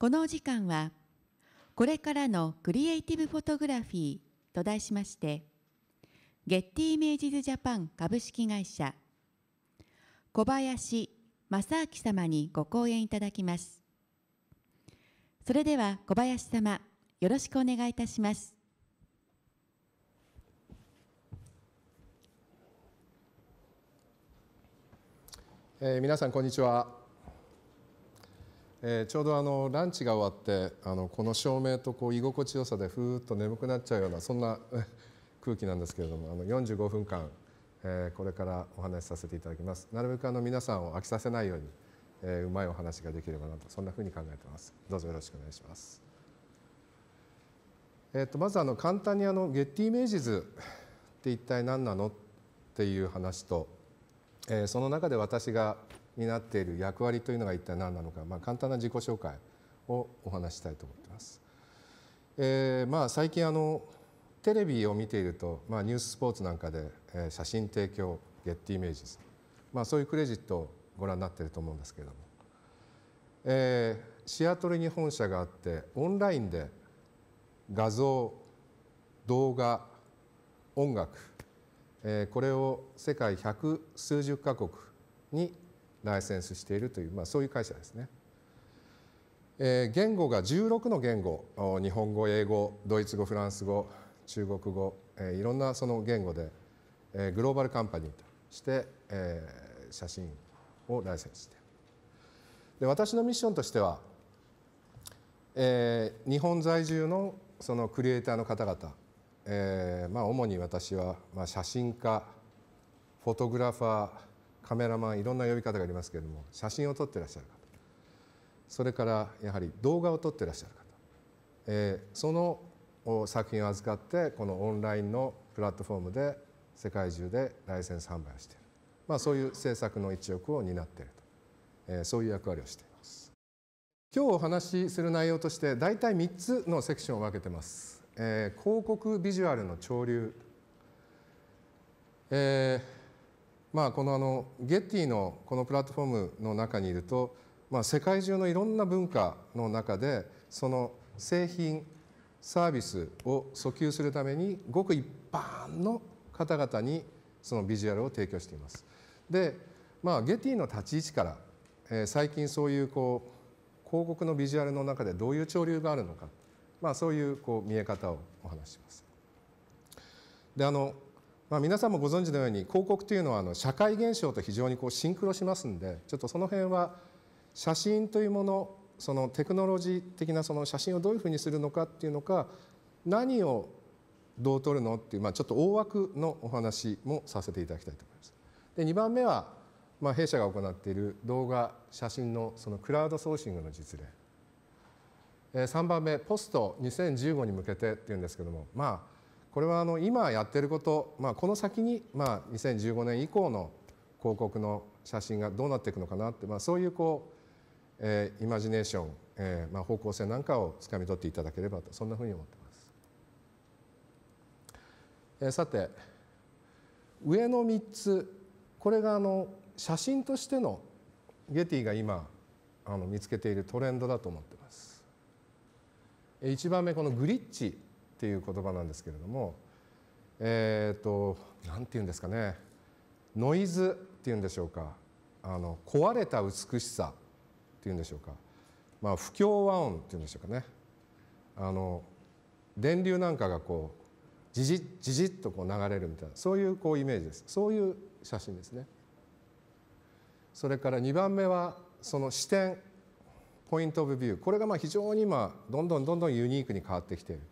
このお時間はこれからのクリエイティブフォトグラフィーと題しましてゲッティイメージズジャパン株式会社小林正明様にご講演いただきますそれでは小林様よろしくお願いいたしますえー、皆さんこんにちはえー、ちょうどあのランチが終わってあのこの照明とこう居心地よさでふーっと眠くなっちゃうようなそんな空気なんですけれどもあの45分間、えー、これからお話しさせていただきますなるべくあの皆さんを飽きさせないように、えー、うまいお話ができればなとそんなふうに考えてますどうぞよろしくお願いします、えーと、とまずあの簡単にあのゲッティ・イメージズって一体何なのっていう話と、えー、その中で私がになっている役割というのが一体何なのか、まあ、簡単な自己紹介をお話したいと思っています。えーまあ、最近あのテレビを見ていると、まあ、ニューススポーツなんかで、えー、写真提供ゲットイメージズ、まあ、そういうクレジットをご覧になっていると思うんですけれども、えー、シアトルに本社があってオンラインで画像動画音楽、えー、これを世界百数十カ国にライセンスしているという、まあ、そういう会社ですね。えー、言語が16の言語日本語英語ドイツ語フランス語中国語、えー、いろんなその言語で、えー、グローバルカンパニーとして、えー、写真をライセンスしてで私のミッションとしては、えー、日本在住のそのクリエイターの方々、えーまあ、主に私は、まあ、写真家フォトグラファーカメラマンいろんな呼び方がありますけれども写真を撮ってらっしゃる方それからやはり動画を撮ってらっしゃる方、えー、その作品を預かってこのオンラインのプラットフォームで世界中でライセンス販売をしている、まあ、そういう政策の一翼を担っていると、えー、そういう役割をしています今日お話しする内容として大体3つのセクションを分けてます、えー、広告ビジュアルの潮流えーまあ、このあのゲッティのこのプラットフォームの中にいると、まあ、世界中のいろんな文化の中でその製品サービスを訴求するためにごく一般の方々にそのビジュアルを提供しています。で、まあ、ゲティの立ち位置から、えー、最近そういうこう広告のビジュアルの中でどういう潮流があるのか、まあ、そういうこう見え方をお話しします。であのまあ、皆さんもご存知のように広告というのはあの社会現象と非常にこうシンクロしますんでちょっとその辺は写真というものそのテクノロジー的なその写真をどういうふうにするのかっていうのか何をどう撮るのっていう、まあ、ちょっと大枠のお話もさせていただきたいと思います。で2番目は、まあ、弊社が行っている動画写真のそのクラウドソーシングの実例3番目ポスト2015に向けてっていうんですけどもまあこれはあの今やってること、まあ、この先に、まあ、2015年以降の広告の写真がどうなっていくのかなって、まあ、そういうこう、えー、イマジネーション、えーまあ、方向性なんかをつかみ取っていただければとそんなふうに思ってます。えー、さて上の3つこれがあの写真としてのゲティが今あの見つけているトレンドだと思ってます。1番目このグリッチっていう言葉なんですけれどもえっ、ー、と何て言うんですかねノイズっていうんでしょうかあの壊れた美しさっていうんでしょうか、まあ、不協和音っていうんでしょうかねあの電流なんかがこうじじじじっとこう流れるみたいなそういうこうイメージですそういう写真ですね。それから2番目はその視点ポイント・オブ・ビューこれがまあ非常に今どんどんどんどんユニークに変わってきている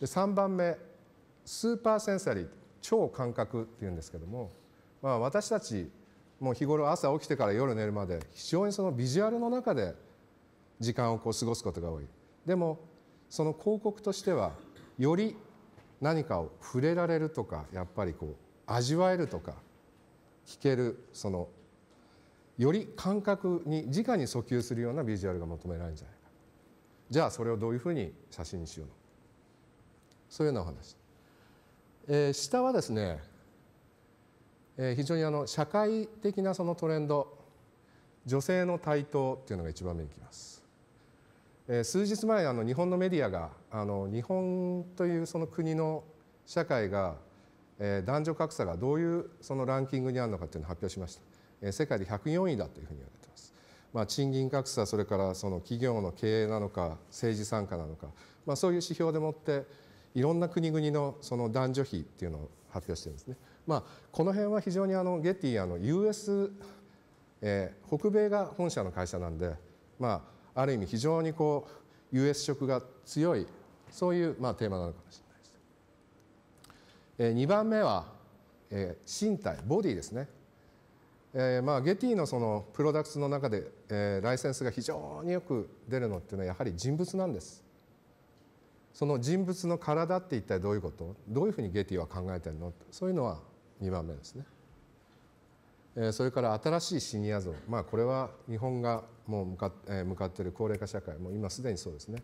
で3番目スーパーセンサリー超感覚っていうんですけども、まあ、私たちもう日頃朝起きてから夜寝るまで非常にそのビジュアルの中で時間をこう過ごすことが多いでもその広告としてはより何かを触れられるとかやっぱりこう味わえるとか聞けるそのより感覚に直に訴求するようなビジュアルが求められるんじゃないかじゃあそれをどういうふうに写真にしようのそういうようなお話。えー、下はですね、えー、非常にあの社会的なそのトレンド女性の台頭っていうのが一番目にきます。えー、数日前あの日本のメディアがあの日本というその国の社会が、えー、男女格差がどういうそのランキングにあるのかっていうのを発表しました。えー、世界で104位だというふうに言われてます。まあ、賃金格差それからその企業の経営なのか政治参加なのか、まあ、そういう指標でもっていろんな国々のその男女比っていうのを発表してるんですね。まあ、この辺は非常にあのゲティあの US、えー、北米が本社の会社なんで、まあ、ある意味非常にこう US 色が強いそういう、まあ、テーマなのかもしれないです。えー、2番目は、えー、身体ボディですね。えーまあ、ゲティのそのプロダクツの中で、えー、ライセンスが非常によく出るのっていうのはやはり人物なんです。その人物の体って一体どういうことどういうふうにゲティは考えてるのそういうのは2番目ですね。それから新しいシニア像、まあ、これは日本がもう向か向かっている高齢化社会もう今すでにそうですね、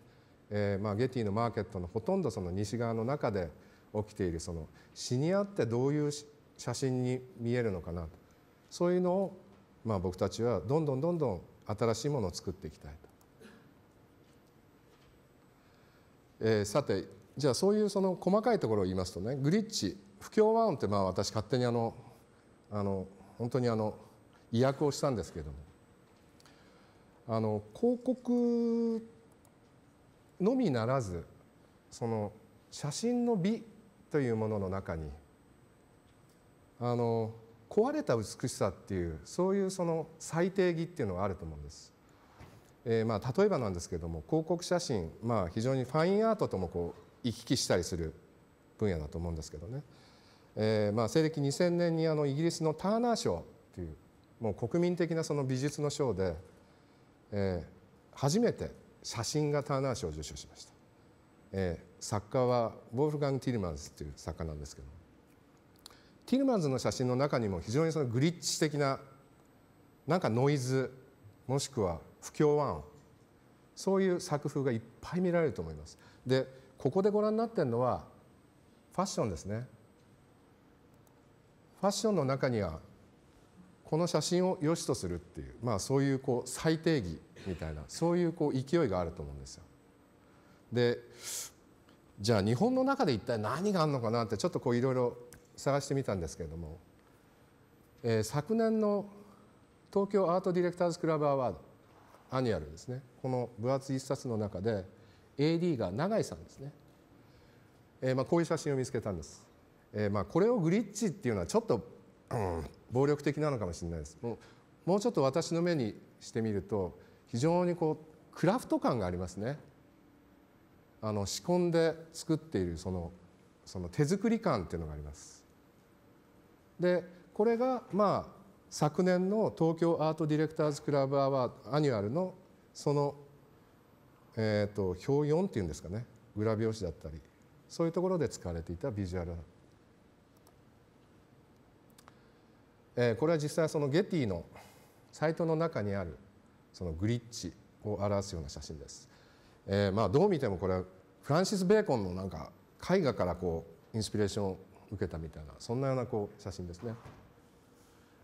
えー、まあゲティのマーケットのほとんどその西側の中で起きているそのシニアってどういう写真に見えるのかなとそういうのをまあ僕たちはどんどんどんどん新しいものを作っていきたいとえー、さてじゃあそういうその細かいところを言いますとねグリッチ不協和音ってまあ私勝手にあのあの本当にあの意訳をしたんですけれどもあの広告のみならずその写真の美というものの中にあの壊れた美しさっていうそういうその最定義っていうのがあると思うんです。えー、まあ、例えばなんですけども広告写真、まあ、非常にファインアートともこう行き来したりする分野だと思うんですけどね、えー、まあ、西暦2000年にあのイギリスのターナー賞っいうもう国民的なその美術の賞で、えー、初めて写真がターナー賞を受賞しました、え作家はウォルフガン・ティルマンズっていう作家なんですけどティルマンズの写真の中にも非常にそのグリッチ的ななんかノイズもしくは不協和音そういう作風がいっぱい見られると思いますでここでご覧になっているのはファッションですねファッションの中にはこの写真を良しとするっていう、まあ、そういうこう最定義みたいなそういうこう勢いがあると思うんですよ。でじゃあ日本の中で一体何があるのかなってちょっとこういろいろ探してみたんですけれども、えー、昨年の東京アートディレクターズクラブアワードアニュアルですねこの分厚い一冊の中で AD が永井さんですね、えー、まあこういう写真を見つけたんです、えー、まあこれをグリッチっていうのはちょっと、うん、暴力的なのかもしれないですもうもうちょっと私の目にしてみると非常にこうクラフト感がありますねあの仕込んで作っているそのその手作り感っていうのがありますでこれがまあ昨年の東京アートディレクターズクラブアワーアニュアルのその、えーと、表4っていうんですかねグラビオ紙だったりそういうところで使われていたビジュアル、えー、これは実際そのゲティのサイトの中にあるそのグリッチを表すような写真です。えー、まあどう見てもこれはフランシス・ベーコンのなんか絵画からこうインスピレーションを受けたみたいなそんなようなこう写真ですね。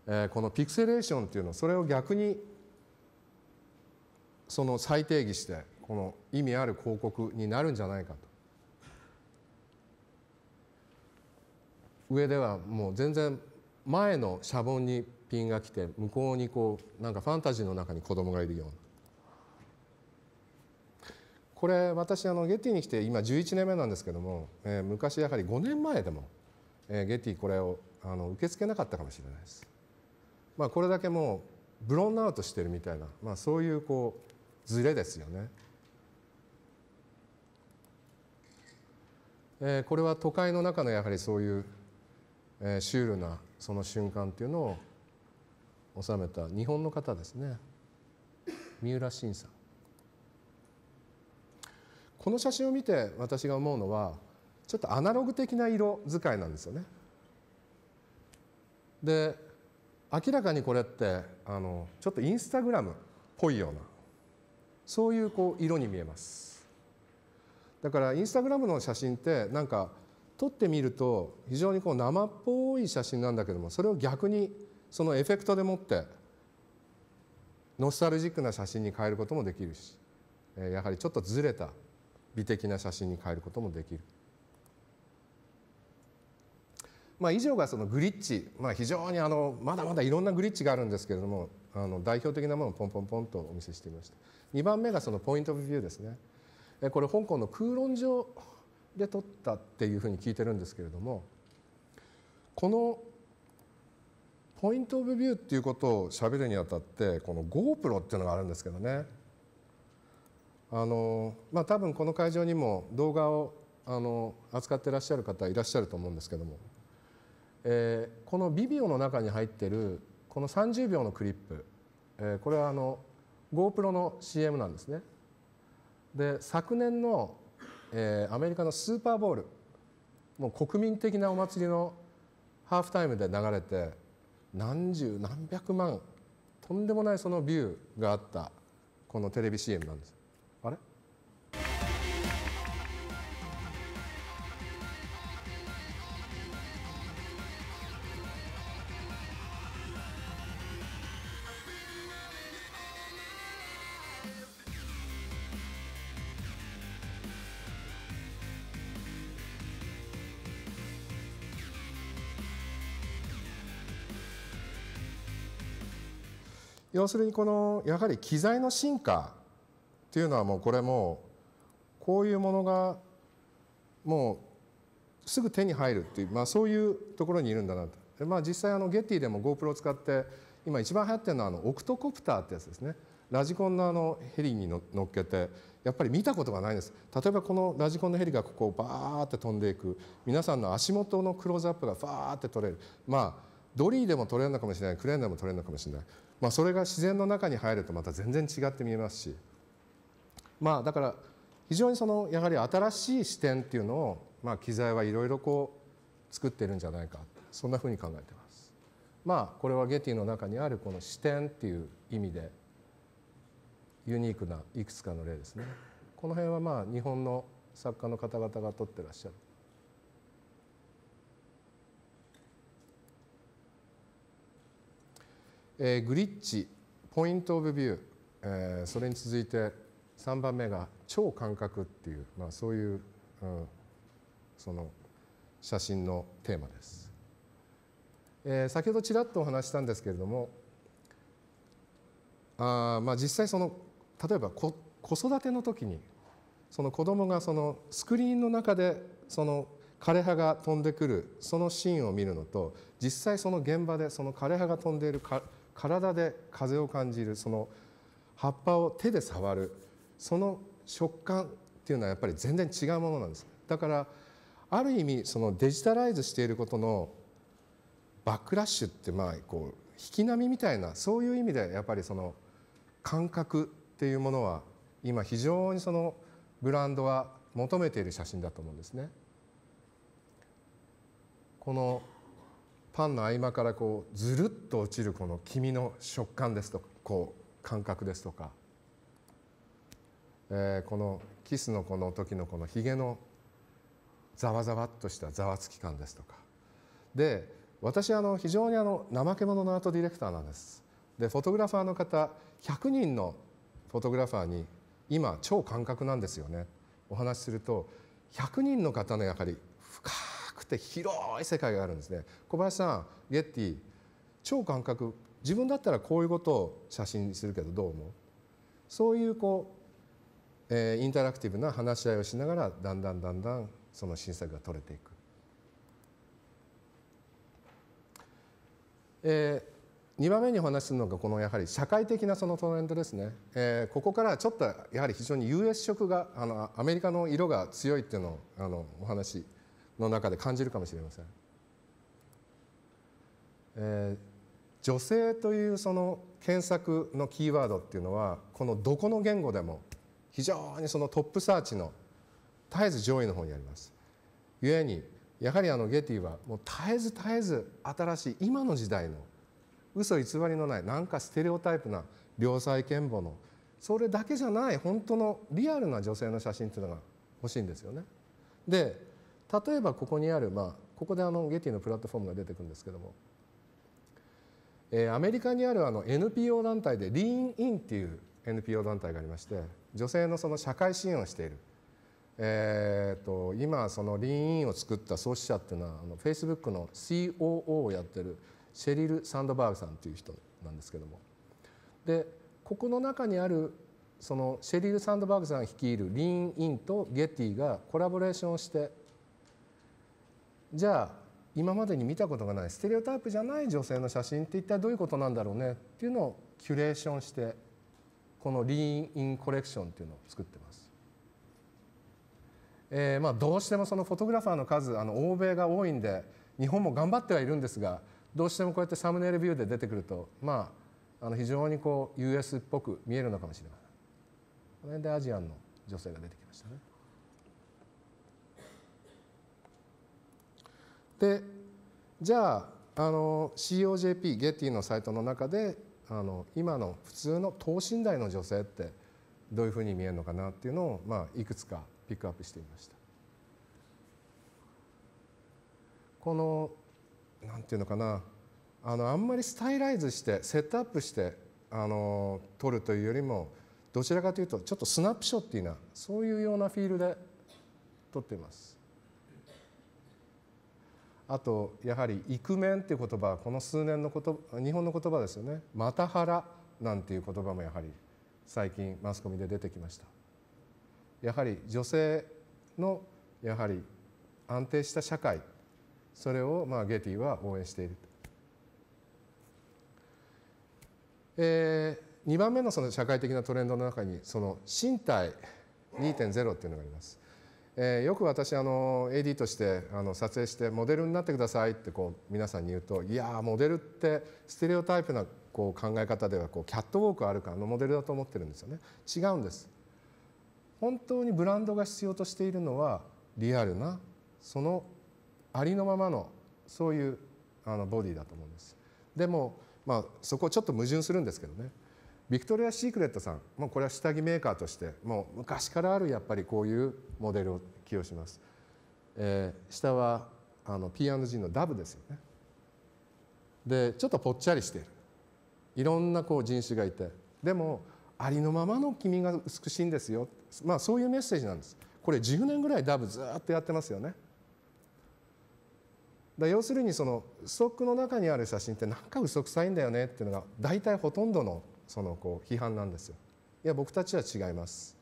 えこのピクセレーションというのはそれを逆にその再定義してこの意味ある広告になるんじゃないかと。上ではもう全然前のシャボンにピンが来て向こうにこうなんかファンタジーの中に子供がいるようなこれ私あのゲティに来て今11年目なんですけども、え昔やはり5年前でも、えー、ゲティこれをあの受け付けなかったかもしれないです。まあ、これだけもうブロンアウトしてるみたいな、まあ、そういうこうズレですよね。えー、これは都会の中のやはりそういう、えー、シュールなその瞬間っていうのを収めた日本の方ですね三浦新さん。この写真を見て私が思うのはちょっとアナログ的な色使いなんですよね。で明らかにこれってあのちょっとインスタグラムっぽいようなそういうこう色に見えますだからインスタグラムの写真ってなんか撮ってみると非常にこう生っぽい写真なんだけどもそれを逆にそのエフェクトでもってノスタルジックな写真に変えることもできるしやはりちょっとずれた美的な写真に変えることもできる。まあ、以上がそのグリッチ、まあ、非常にあのまだまだいろんなグリッチがあるんですけれどもあの代表的なものをポンポンポンとお見せしてみました2番目がそのポイントオブビューですねこれ香港の空論上で撮ったっていうふうに聞いてるんですけれどもこのポイント・オブ・ビューっていうことをしゃべるにあたってこの GoPro っていうのがあるんですけどねあのまあ多分この会場にも動画をあの扱ってらっしゃる方いらっしゃると思うんですけどもえー、このビビオの中に入ってるこの30秒のクリップ、えー、これはあの GoPro の CM なんですねで昨年の、えー、アメリカのスーパーボールもう国民的なお祭りのハーフタイムで流れて何十何百万とんでもないそのビューがあったこのテレビ CM なんです要するにこのやはり機材の進化っていうのはもうこれもこういうものがもうすぐ手に入るっていう、まあ、そういうところにいるんだなと。まあ、実際あのゲッティでも GoPro を使って今一番流行ってるのはあのオクトコプターってやつですねラジコンのあのヘリに乗っけてやっぱり見たことがないんです例えばこのラジコンのヘリがここをバーって飛んでいく皆さんの足元のクローズアップがバーって取れるまあドリーでも取れるのかもしれないクレーンでも取れるのかもしれない、まあ、それが自然の中に入るとまた全然違って見えますしまあだから非常にそのやはり新しい視点っていうのを、まあ、機材はいろいろこう作ってるんじゃないかそんなふうに考えてます。まあこれはゲティの中にあるこの視点っていう意味でユニークないくつかの例ですね。この辺はまあ日本の作家の方々が撮ってらっしゃるえー、グリッチポイント・オブ・ビュー、えー、それに続いて3番目が超感覚っていう、まあ、そういう、うん、その写真のテーマです、えー、先ほどちらっとお話したんですけれどもあまあ実際その例えば子育ての時にその子供がそのスクリーンの中でその枯葉が飛んでくるそのシーンを見るのと実際その現場でその枯葉が飛んでいる体で風を感じるその葉っぱを手で触るその食感っていうのはやっぱり全然違うものなんですだからある意味そのデジタライズしていることのバックラッシュってまあこう引き波みたいなそういう意味でやっぱりその感覚っていうものは今非常にそのブランドは求めている写真だと思うんですね。このパンの合間からこうずるっと落ちるこの黄身の食感ですとかこう感覚ですとか、えー、このキスのこの時のこのひげのざわざわっとしたざわつき感ですとかで私あの非常にあの怠け者のアートディレクターなんですでフォトグラファーの方100人のフォトグラファーに今超感覚なんですよねお話しすると100人の方のやはり深くて広い世界があるんですね小林さんゲッティ超感覚自分だったらこういうことを写真にするけどどう思うそういうこう、えー、インタラクティブな話し合いをしながらだんだんだんだんその新作が取れていく。えー、2番目にお話しするのがこのやはり社会的なそのトレンドですね、えー、ここからちょっとやはり非常に US 色があのアメリカの色が強いっていうのをあのお話の中で感じるかもしれません。えー、女性というその検索のキーワードっていうのはこのどこの言語でも非常にそのトップサーチの絶えず上位の方にあります。故にやはりあのゲティはもう絶えず絶えず新しい今の時代の嘘偽りのないなんかステレオタイプな良妻賢母のそれだけじゃない本当のリアルな女性の写真っていうのが欲しいんですよね。で例えばここにある、まあ、ここであのゲティのプラットフォームが出てくるんですけども、えー、アメリカにあるあの NPO 団体でリ a ンインっていう NPO 団体がありまして女性のその社会支援をしている、えーと、今そのリーンインを作った創始者っていうのはあの Facebook の COO をやってるシェリル・サンドバーグさんっていう人なんですけどもでここの中にあるそのシェリル・サンドバーグさん率いるリ a ン・インとゲティがコラボレーションしてじゃあ今までに見たことがないステレオタイプじゃない女性の写真って一体どういうことなんだろうねっていうのをキュレーションしてこのリーン・イン・コレクションっていうのを作ってます。えー、まあどうしてもそのフォトグラファーの数あの欧米が多いんで日本も頑張ってはいるんですがどうしてもこうやってサムネイルビューで出てくるとまああの非常にこう US っぽく見えるのかもしれません。この辺でアジアンの女性が出てきましたね。でじゃああの COJP ゲティのサイトの中であの今の普通の等身大の女性ってどういうふうに見えるのかなっていうのを、まあ、いくつかピックアップしてみました。このなんていうのかなあのあんまりスタイライズしてセットアップしてあの撮るというよりもどちらかというとちょっとスナップショットなそういうようなフィールで撮っています。あとやはり「イクメン」っていう言葉はこの数年のこと日本の言葉ですよね「またはら」なんていう言葉もやはり最近マスコミで出てきましたやはり女性のやはり安定した社会それをまあゲティは応援している、えー、2番目のその社会的なトレンドの中にその身体2.0っていうのがありますえー、よく私あの AD としてあの撮影してモデルになってくださいってこう皆さんに言うといやモデルってステレオタイプなこう考え方ではこうキャットウォークあるかのモデルだと思ってるんですよね違うんです本当にブランドが必要としているのはリアルなそのありのままのそういうあのボディだと思うんですでもまあそこちょっと矛盾するんですけどねビクトリア・シークレットさんもうこれは下着メーカーとしてもう昔からあるやっぱりこういうモデルを起用します、えー、下はあの P&G のダブですよねでちょっとぽっちゃりしているいろんなこう人種がいてでもありのままの君が美しいんですよ、まあ、そういうメッセージなんですこれ10年ぐらいダブずっとやってますよねだ要するにそのストックの中にある写真ってなんか嘘くさいんだよねっていうのが大体ほとんどのそのこう批判なんですよ。いや僕たちは違います。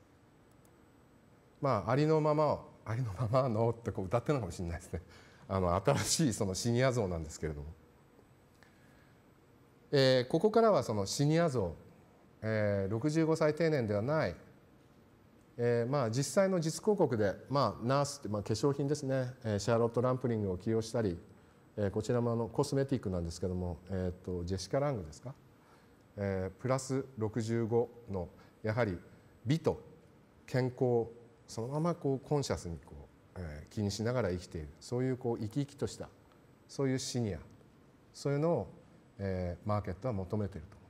まあありのままありのままのってこう歌ってるのかもしれないですね。あの新しいそのシニア像なんですけれども、えー、ここからはそのシニア像、えー、65歳定年ではない、えー、まあ実際の実広告で、まあ、ナースって、まあ、化粧品ですね、えー、シャーロット・ランプリングを起用したり、えー、こちらもあのコスメティックなんですけども、えーとジェシカ・ラングですかえー、プラス65のやはり美と健康そのままこうコンシャスにこう、えー、気にしながら生きているそういうこう生き生きとしたそういうシニアそういうのを、えー、マーケットは求めていると。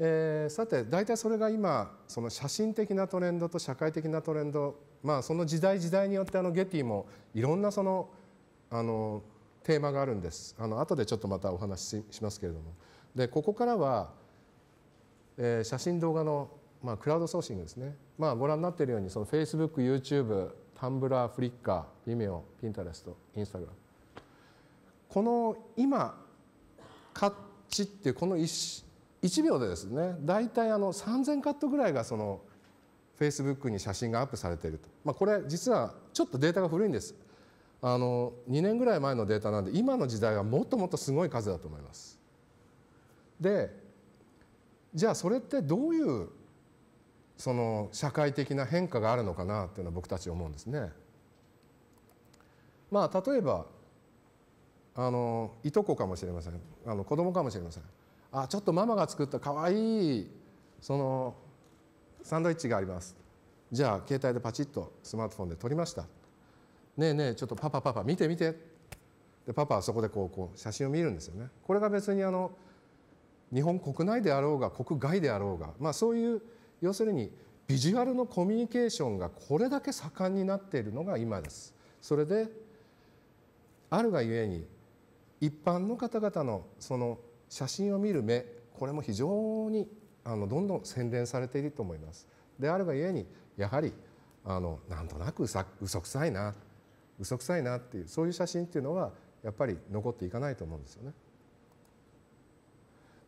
えー、さて大体それが今その写真的なトレンドと社会的なトレンド、まあ、その時代時代によってあのゲティもいろんなそのあのテーマがあるんですあの後でちょっとまたお話ししますけれどもでここからは、えー、写真動画の、まあ、クラウドソーシングですね、まあ、ご覧になっているようにその FacebookYouTube タンブラーフリッカー Vimeo ピンタレストインスタグラムこの今「カッチ」っていうこの一1秒でですね大体あの3,000カットぐらいがそのフェイスブックに写真がアップされていると、まあ、これ実はちょっとデータが古いんですあの2年ぐらい前のデータなんで今の時代はもっともっとすごい数だと思います。でじゃあそれってどういうその社会的な変化があるのかなっていうのは僕たち思うんですね。まあ例えばあのいとこかもしれませんあの子供かもしれませんあちょっとママが作ったかわいいそのサンドイッチがありますじゃあ携帯でパチッとスマートフォンで撮りましたねえねえちょっとパパパパ見て見てでパパはそこでこうこう写真を見るんですよねこれが別にあの日本国内であろうが国外であろうが、まあ、そういう要するにビジュアルのコミュニケーションがこれだけ盛んになっているのが今です。それであるがゆえに一般の方々のその写真を見る目これも非常にあのどんどん洗練されていると思います。であればゆえにやはりあのなんとなくうさくさいな嘘くさいなっていうそういう写真っていうのはやっぱり残っていかないと思うんですよね。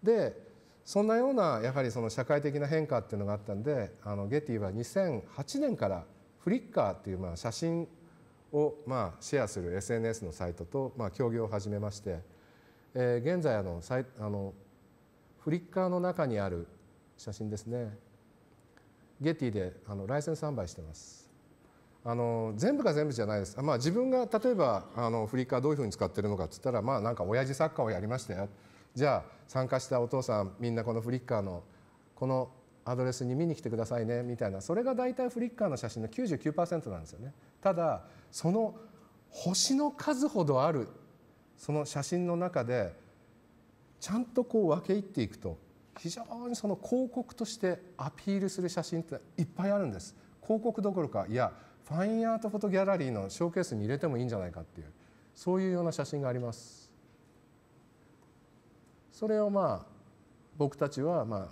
でそんなようなやはりその社会的な変化っていうのがあったんであのゲティは2008年からフリッカーっていうまあ写真をまあシェアする SNS のサイトとまあ協業を始めまして。えー、現在あのあのフリッカーの中にある写真ですねゲティであのライセンス販売してますあの全部が全部じゃないです、まあ、自分が例えばあのフリッカーどういうふうに使ってるのかっつったらまあなんか親父サッカーをやりましたよじゃあ参加したお父さんみんなこのフリッカーのこのアドレスに見に来てくださいねみたいなそれが大体フリッカーの写真の99%なんですよねただその星の数ほどあるその写真の中でちゃんとこう分け入っていくと非常にその広告としてアピールする写真っていっぱいあるんです広告どころかいやファインアートフォトギャラリーのショーケースに入れてもいいんじゃないかっていうそういうような写真がありますそれをまあ僕たちはまあ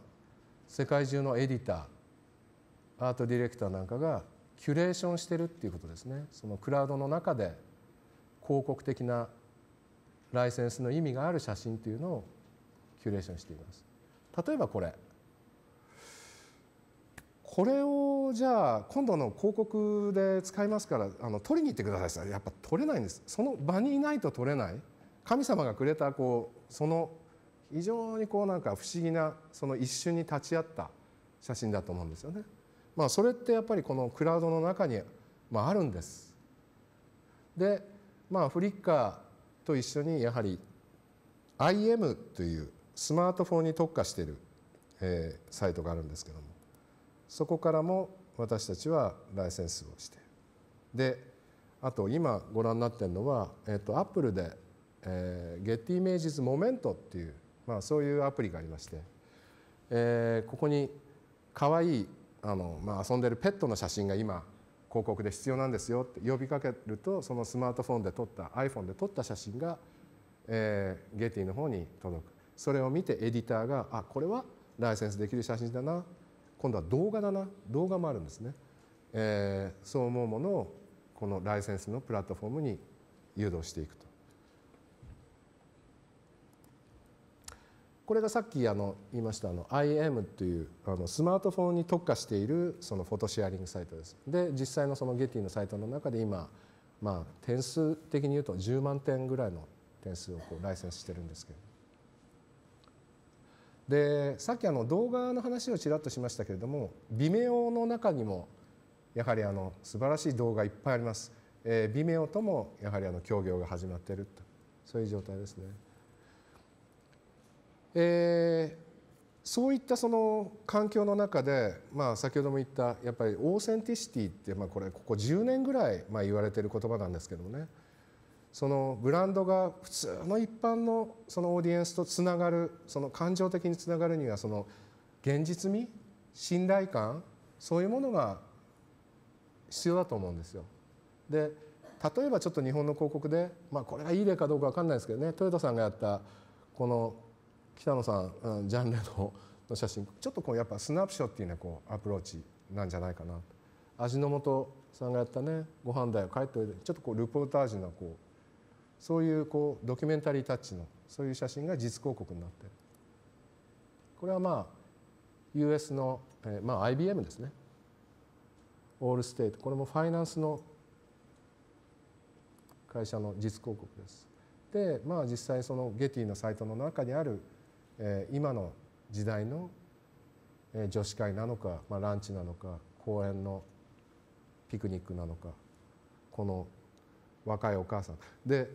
世界中のエディターアートディレクターなんかがキュレーションしてるっていうことですねそのクラウドの中で広告的なライセンスの意味がある写真というのをキュレーションしています。例えばこれこれをじゃあ今度の広告で使いますからあの取りに行ってくださいやっぱ取れないんですその場にいないと取れない神様がくれたこうその非常にこうなんか不思議なその一瞬に立ち会った写真だと思うんですよね。まあ、それってやっぱりこのクラウドの中に、まあ、あるんです。でまあフリッカーと一緒にやはり IM というスマートフォンに特化している、えサイトがあるんですけどもそこからも私たちはライセンスをしてであと今ご覧になってるのは、えッと、ルで、え Get Images Moment っていう、まあ、そういうアプリがありまして、えここにかわいいあの、まあ、遊んでるペットの写真が今広告で必要なんですよって呼びかけるとそのスマートフォンで撮った iPhone で撮った写真が、えー、ゲティの方に届くそれを見てエディターがあこれはライセンスできる写真だな今度は動画だな動画もあるんですね、えー、そう思うものをこのライセンスのプラットフォームに誘導していくこれがさっきあの言いましたあの IM というあのスマートフォンに特化しているそのフォトシェアリングサイトです。で実際のそのゲティのサイトの中で今、まあ、点数的に言うと10万点ぐらいの点数をこうライセンスしてるんですけどでさっきあの動画の話をちらっとしましたけれども微妙の中にもやはりあの素晴らしい動画いっぱいあります。えー、微妙ともやはりあの協業が始まっているとそういう状態ですね。えー、そういったその環境の中で、まあ、先ほども言ったやっぱりオーセンティシティって、まあ、これここ10年ぐらい、まあ、言われてる言葉なんですけどもねそのブランドが普通の一般のそのオーディエンスとつながるその感情的につながるにはその現実味信頼感そういうものが必要だと思うんですよ。で例えばちょっと日本の広告で、まあ、これがいい例かどうか分かんないですけどねトヨタさんがやったこの北野さんジャンルのの写真ちょっとこうやっぱスナップショっていうねこうアプローチなんじゃないかな味の素さんがやったね「ご飯だよ帰っておいで」ちょっとこうルポータージュなこうそういうこうドキュメンタリータッチのそういう写真が実広告になってこれはまあ US の、えー、まあ IBM ですねオールステートこれもファイナンスの会社の実広告です。でまあ実際そのゲティのサイトの中にあるえ今の時代の、え女子会なのか、まあ、ランチなのか公園のピクニックなのかこの若いお母さんで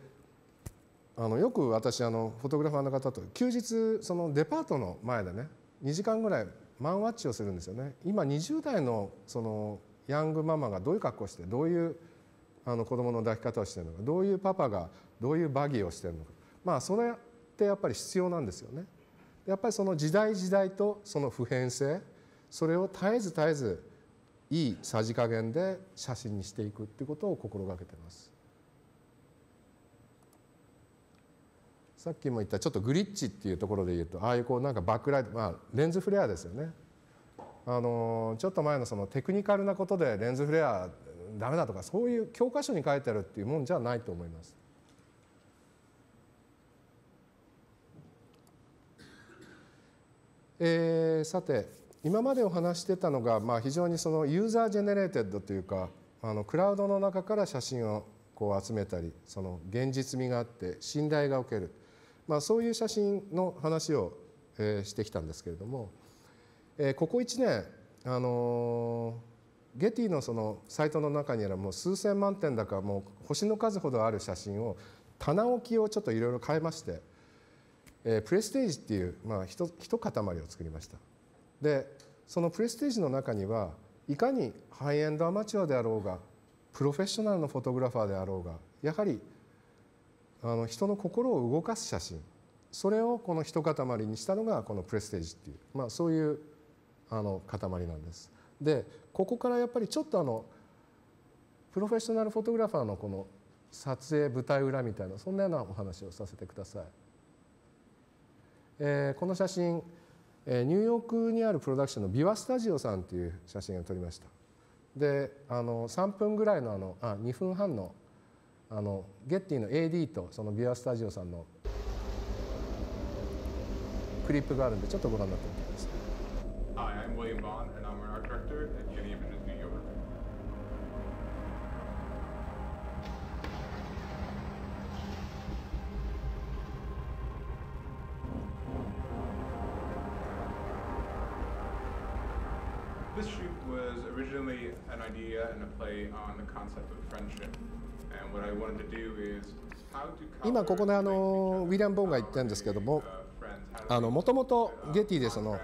あのよく私あのフォトグラファーの方と休日そのデパートの前でね2時間ぐらいマンワッチをするんですよね今20代のそのヤングママがどういう格好してどういうあの子供の抱き方をしてるのかどういうパパがどういうバギーをしてるのかまあそれってやっぱり必要なんですよね。やっぱりその時代時代とその普遍性それを絶えず絶えずいいさじ加減で写真にしていくっていうことを心がけてます。さっきも言ったちょっとグリッチっていうところで言うとああいうこうなんかバックライト、まあ、レンズフレアですよね。あのちょっと前のそのテクニカルなことでレンズフレアダメだとかそういう教科書に書いてあるっていうもんじゃないと思います。えー、さて今までお話してたのが、まあ、非常にそのユーザージェネレーテッドというかあのクラウドの中から写真をこう集めたりその現実味があって信頼が受ける、まあ、そういう写真の話を、えー、してきたんですけれども、えー、ここ1年、あのー、ゲティのそのサイトの中にあるもう数千万点だかもう星の数ほどある写真を棚置きをちょっといろいろ変えまして。えプレステージっていう、まあ、ひとひと塊を作りましたでそのプレステージの中にはいかにハイエンドアマチュアであろうがプロフェッショナルのフォトグラファーであろうがやはりあの人の心を動かす写真それをこの一塊にしたのがこのプレステージっていう、まあ、そういうあの塊なんです。でここからやっぱりちょっとあのプロフェッショナルフォトグラファーのこの撮影舞台裏みたいなそんなようなお話をさせてください。えー、この写真、えー、ニューヨークにあるプロダクションのビワスタジオさんという写真を撮りましたであの3分ぐらいのあのあ2分半のあのゲッティの AD とそのビワスタジオさんのクリップがあるんでちょっとご覧になってみてください。Hi, I'm William Bond, and I'm an art director originally an idea and a play on the concept of friendship. 今ここであのウィリアム・ボンが言ってるんですけどももともとゲティでその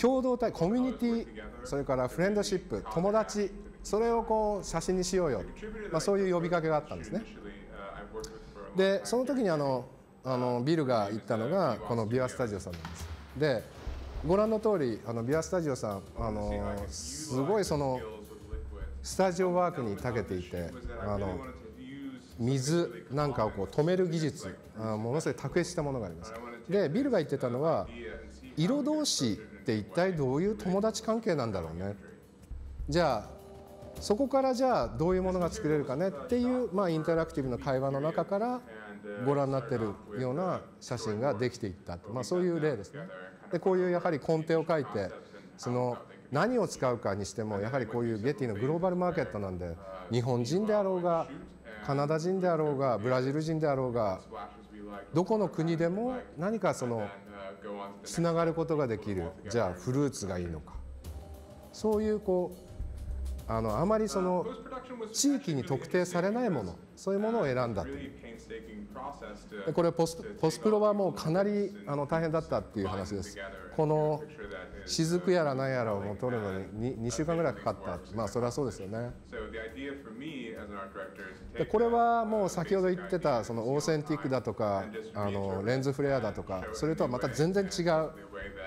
共同体コミュニティそれからフレンドシップ友達それをこう写真にしようよ、まあ、そういう呼びかけがあったんですねでその時にあのあのビルが言ったのがこのビワスタジオさんなんですでご覧の通りあのビアスタジオさんあのすごいそのスタジオワークに長けていてあの水なんかをこう止める技術あものすごい卓越したものがありますでビルが言ってたのは色同士って一体どういう友達関係なんだろうねじゃあそこからじゃあどういうものが作れるかねっていう、まあ、インタラクティブな会話の中からご覧になってるような写真ができていったまあ、そういう例ですね。でこういうやはり根底を書いてその何を使うかにしてもやはりこういうゲティのグローバルマーケットなんで日本人であろうがカナダ人であろうがブラジル人であろうがどこの国でも何かそのつながることができるじゃあフルーツがいいのかそういうこうあのあまりその地域に特定されないものそういうものを選んだとでこれポスポスプロはもうかなりあの大変だったっていう話ですこの雫やら何やらを撮るのに 2, 2週間ぐらいかかったまあそれはそうですよねでこれはもう先ほど言ってたそのオーセンティックだとかあのレンズフレアだとかそれとはまた全然違う、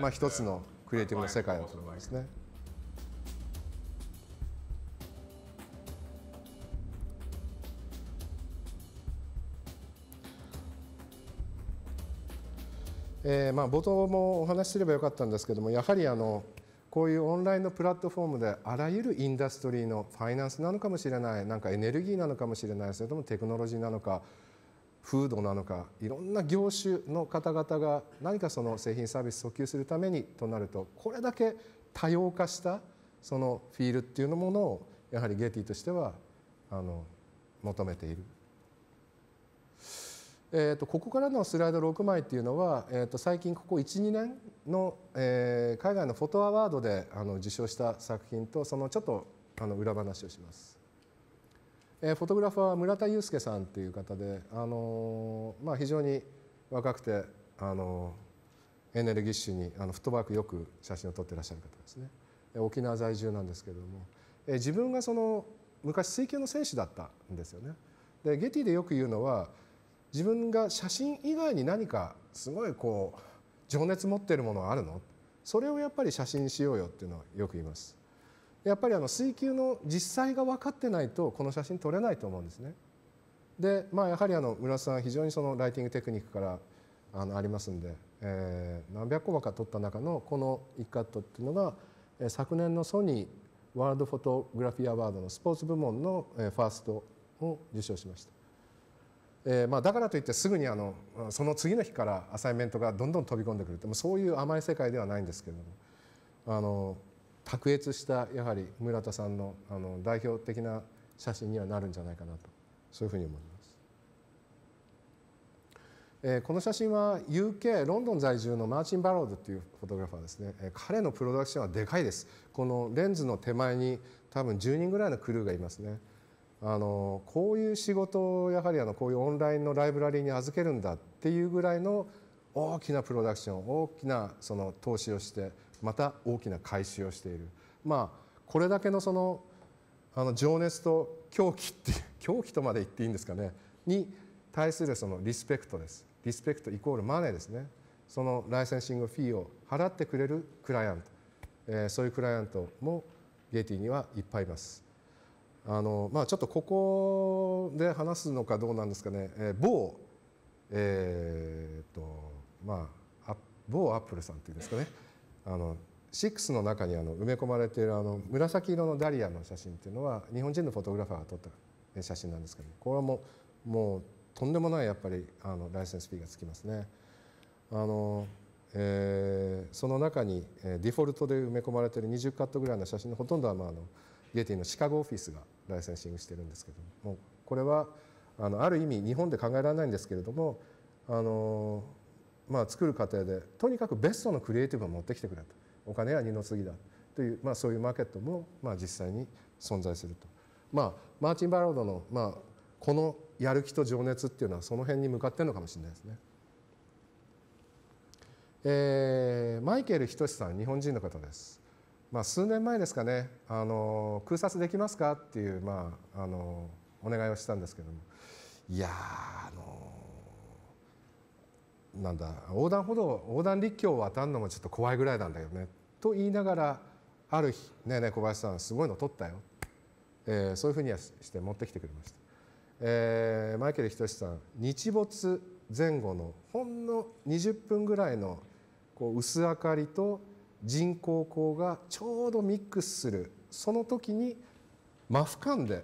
まあ、一つのクリエイティブの世界だと思いますね。えー、まあ、冒頭もお話しすればよかったんですけどもやはりあのこういうオンラインのプラットフォームであらゆるインダストリーのファイナンスなのかもしれないなんかエネルギーなのかもしれないそれともテクノロジーなのかフードなのかいろんな業種の方々が何かその製品サービスを訴求するためにとなるとこれだけ多様化したそのフィールっていうのものをやはりゲティとしてはあの求めているえー、とここからのスライド6枚っていうのは、えー、と最近ここ12年の、えー、海外のフォトアワードであの受賞した作品とそのちょっとあの裏話をします。えー、フォトグラファーは村田祐介さんっていう方で、あのー、まあ、非常に若くて、あのー、エネルギッシュにあのフットワークよく写真を撮ってらっしゃる方ですね、え沖縄在住なんですけれども、えー、自分がその昔水球の選手だったんですよね。でゲティでよく言うのは自分が写真以外に何かすごいこう情熱持ってるものあるのそれをやっぱり写真しようよっていうのはよく言います。やっぱりあの水球の実際が分かってないとこの写真撮れないと思うんですね。でまあやはりあの村さん非常にそのライティングテクニックからあのありますんで、えー、何百個ばか撮った中のこの1カットっていうのが、え昨年のソニーワールドフォトグラフィーアワードのスポーツ部門の、えファーストを受賞しました。えーまあ、だからといってすぐにあのその次の日からアサイメントがどんどん飛び込んでくるってもそういう甘い世界ではないんですけれどもあの卓越したやはり村田さんのあの代表的な写真にはなるんじゃないかなとそういうふうに思います。えー、この写真は UK ロンドン在住のマーチン・バロードというフォトグラファーですね、えー、彼のプロダクションはでかいですこのレンズの手前に多分10人ぐらいのクルーがいますね。あのこういう仕事をやはりあのこういうオンラインのライブラリーに預けるんだっていうぐらいの大きなプロダクション大きなその投資をしてまた大きな回収をしているまあこれだけのそのあの情熱と狂気って狂気とまで言っていいんですかねに対するそのリスペクトですリスペクトイコールマネーですねそのライセンシングフィーを払ってくれるクライアント、えー、そういうクライアントもゲイティにはいっぱいいます。あのまあ、ちょっとここで話すのかどうなんですかね、えー、某、えーとまあ、某アップルさんっていうんですかねあの6の中にあの埋め込まれているあの紫色のダリアの写真っていうのは日本人のフォトグラファーが撮った写真なんですけどこれはもうもうとんでもないやっぱりあのライセンスーがつきますね。あのえー、その中にデフォルトで埋め込まれている20カットぐらいの写真のほとんどは、まあ、あのゲティのシカゴオフィスがライセンシングしてるんですけどもこれはあのある意味日本で考えられないんですけれどもあの、まあ、作る過程でとにかくベストのクリエイティブを持ってきてくれとお金は二の次だという、まあ、そういうマーケットも、まあ、実際に存在すると。まあ、マーチン・バロードの、まあ、このやる気と情熱っていうのはその辺に向かってるのかもしれないですね。えー、マイケル仁さん日本人の方です。まあ、数年前ですかねあの空撮できますかっていう、まあ、あのお願いをしたんですけどもいやあのなんだ横断歩道横断陸橋を渡るのもちょっと怖いぐらいなんだけどねと言いながらある日「ねえねえ小林さんすごいの撮ったよ」えー、そういうふうにはして持ってきてくれました、えー、マイケル仁さん日没前後のほんの20分ぐらいのこう薄明かりと人工光がちょうどミックスするその時に真俯瞰で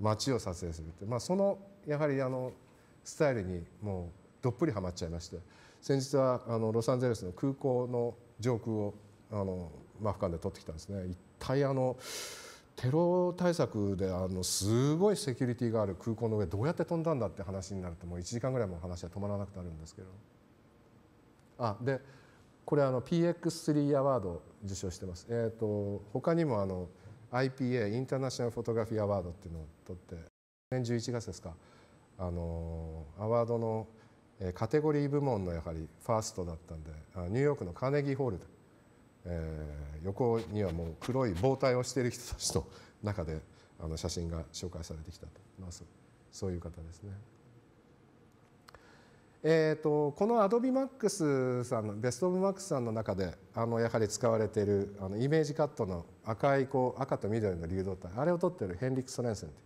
街を撮影するって、まあ、そのやはりあのスタイルにもうどっぷりはまっちゃいまして先日はあのロサンゼルスの空港の上空をあの真俯瞰で撮ってきたんですね。一体あのテロ対策であのすごいセキュリティがある空港の上どうやって飛んだんだって話になるともう1時間ぐらいも話は止まらなくなるんですけどあでこれあの PX3 アワードを受賞してます。えっ、ー、と他にもあの IPA インターナショナルフォトグラフィーアワードっていうのを取って年11月ですかあのアワードのカテゴリー部門のやはりファーストだったんでニューヨークのカーネギーホールで、えー、横にはもう黒い帽帯をしている人たちと中であの写真が紹介されてきたとそういう方ですね。えーと、この AdobeMax さんのベスト・オブ・マックスさんの中であのやはり使われているあのイメージカットの赤いこう赤と緑の流動体あれを取ってるヘンリック・ソレンセンって、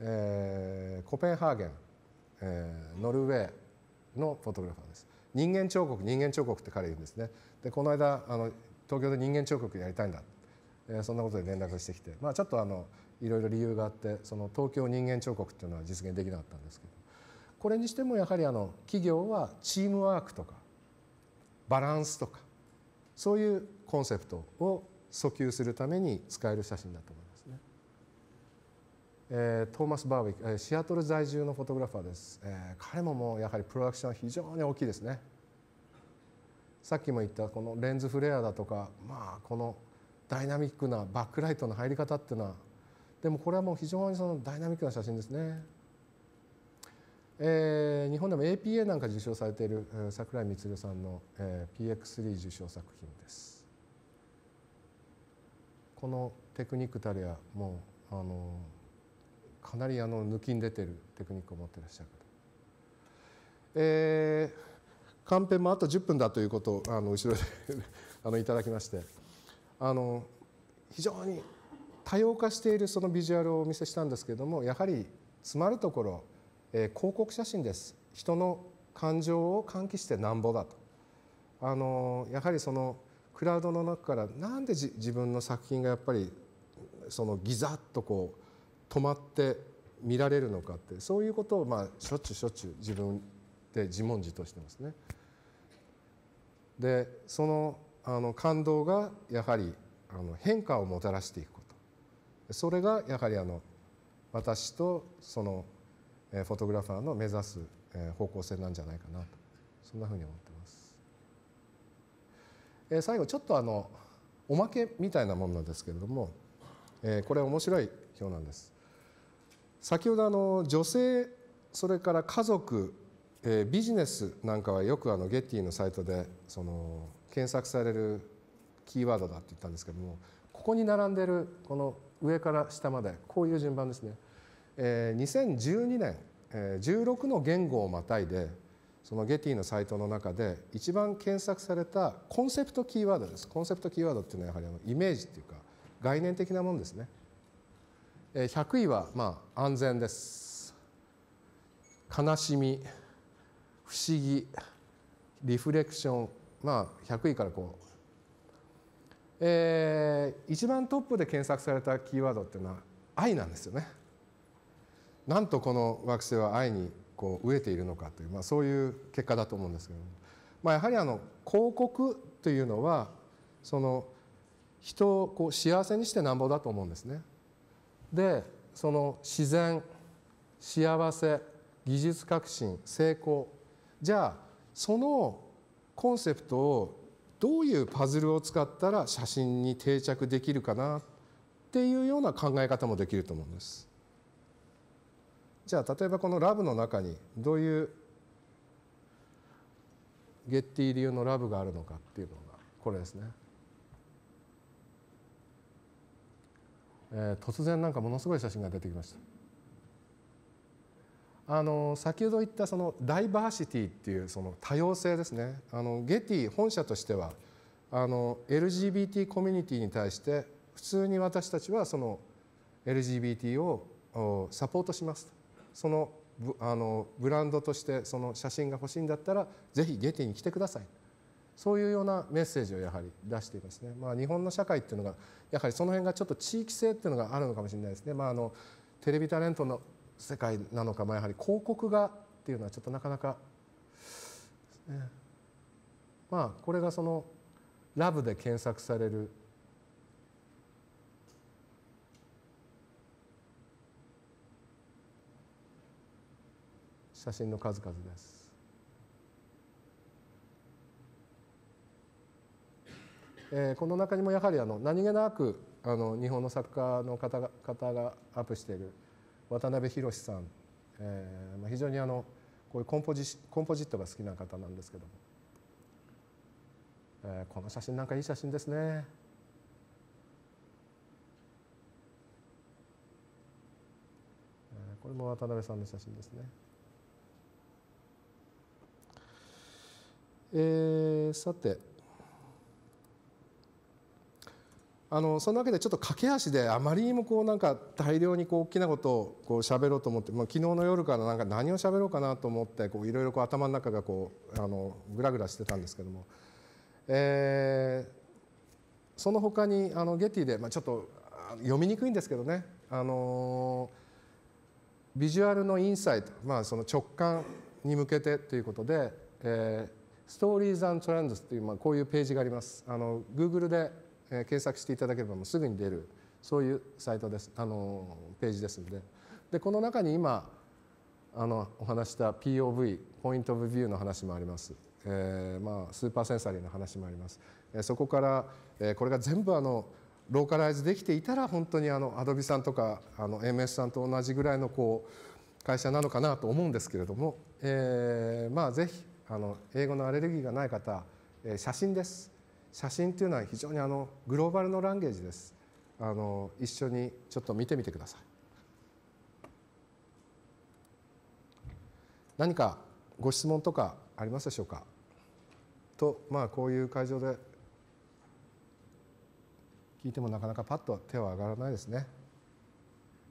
えー、コペンハーゲン、えー、ノルウェーのフォトグラファーです人間彫刻人間彫刻って彼言うんですねでこの間あの東京で人間彫刻やりたいんだ、えー、そんなことで連絡してきて、まあ、ちょっとあのいろいろ理由があってその東京人間彫刻っていうのは実現できなかったんですけどこれにしてもやはりあの企業はチームワークとかバランスとかそういうコンセプトを訴求するために使える写真だと思いますね。えー、トーマス・バーウィックシアトル在住のフォトグラファーです、えー、彼ももうやはりプロダクションは非常に大きいですねさっきも言ったこのレンズフレアだとかまあこのダイナミックなバックライトの入り方っていうのはでもこれはもう非常にそのダイナミックな写真ですねえー、日本でも APA なんか受賞されている櫻井光さんの、えー、PX3 受賞作品ですこのテクニックたりはもうあのかなりあの抜きに出てるテクニックを持ってらっしゃる方、えー、カンペもあと10分だということをあの後ろで あのいただきましてあの非常に多様化しているそのビジュアルをお見せしたんですけれどもやはり詰まるところえー、広告写真です人の感情を喚起してなんぼだと、あのー、やはりそのクラウドの中からなんで自分の作品がやっぱりそのギザッとこう止まって見られるのかってそういうことをまあしょっちゅうしょっちゅう自分で自問自答してますね。でそのあの感動がやはりあの変化をもたらしていくことそれがやはりあの私とそのフォトグラファーの目指す方向性なんじゃないかなとそんなふうに思ってます。え最後ちょっとあのおまけみたいなものなんですけれども、えこれ面白い表なんです。先ほどあの女性それから家族、えビジネスなんかはよくあのゲッティのサイトでその検索されるキーワードだって言ったんですけどもここに並んでるこの上から下までこういう順番ですねえ2012年、え16の言語をまたいでそのゲティのサイトの中で一番検索されたコンセプトキーワードですコンセプトキーワードっていうのはやはりあのイメージっていうか概念的なものですね、え100位はまあ安全です悲しみ不思議リフレクションまあ100位からこう、えー、一番トップで検索されたキーワードっていうのは愛なんですよねなんとこの惑星は愛にこう飢えているのかという、まあ、そういう結果だと思うんですけども、まあ、やはりあの広告というのはその人をこう幸せにしてなんぼだと思うんですね。でその自然幸せ技術革新成功じゃあそのコンセプトをどういうパズルを使ったら写真に定着できるかなっていうような考え方もできると思うんです。じゃあ例えばこのラブの中にどういうゲッティ流のラブがあるのかっていうのがこれですね。えー、突然なんかものすごい写真が出てきました。あの先ほど言ったそのダイバーシティっていうその多様性ですねあのゲティ本社としてはあの LGBT コミュニティに対して普通に私たちはその LGBT をサポートしますそのあのブランドとしてその写真が欲しいんだったらぜひゲティに来てくださいそういうようなメッセージをやはり出していますね、まあ、日本の社会っていうのがやはりその辺がちょっと地域性っていうのがあるのかもしれないですね、まあ、あのテレビタレントの世界なのか、まあ、やはり広告がっていうのはちょっとなかなか、ね、まあこれがそのラブで検索される写真の数々ですえー、この中にもやはりあの何気なくあの日本の作家の方方がアップしている渡辺宏さん、えーまあ、非常にあのこういうコンポジコンポジットが好きな方なんですけども、えー、この写真なんかいい写真ですね。これも渡辺さんの写真ですね。えー、さてあのそんなわけでちょっと駆け足であまりにもこうなんか大量にこう大きなことをこう喋ろうと思って、まあ、昨日の夜からなんか何を喋ろうかなと思っていろいろ頭の中がこうあのグラグラしてたんですけども、えー、その他にあのゲティで、まあ、ちょっと読みにくいんですけどね、あのビジュアルのインサイト、まあ、その直感に向けてということで、えーストーリーズトレンドスっていう、まあ、こういうページがありますあの Google で、えー、検索していただければもうすぐに出るそういうサイトですあのページですのででこの中に今あのお話した POV ポイント・オブ・ビューの話もあります、えーまあ、スーパーセンサリーの話もあります、えー、そこから、えー、これが全部あのローカライズできていたら本当にあの Adobe さんとかあの MS さんと同じぐらいのこう会社なのかなと思うんですけれども、えー、まあぜひあの英語のアレルギーがない方、え写真です写真というのは非常にあのグローバルのランゲージですあの一緒にちょっと見てみてください何かご質問とかありますでしょうかとまあこういう会場で聞いてもなかなかパッと手は上がらないですね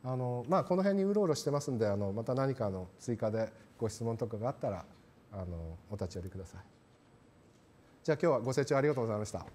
あのまあこの辺にうろうろしてますんであのまた何かの追加でご質問とかがあったらあのお立ち寄りくださいじゃあ今日はご清聴ありがとうございました